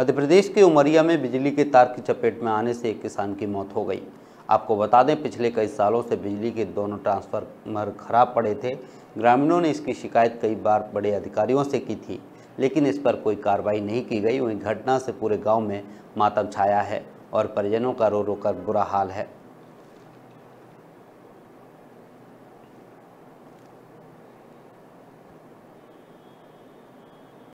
मध्य प्रदेश के उमरिया में बिजली के तार की चपेट में आने से एक किसान की मौत हो गई आपको बता दें पिछले कई सालों से बिजली के दोनों ट्रांसफार्मर खराब पड़े थे ग्रामीणों ने इसकी शिकायत कई बार बड़े अधिकारियों से की थी लेकिन इस पर कोई कार्रवाई नहीं की गई वहीं घटना से पूरे गांव में मातम छाया है और परिजनों का रो रो कर बुरा हाल है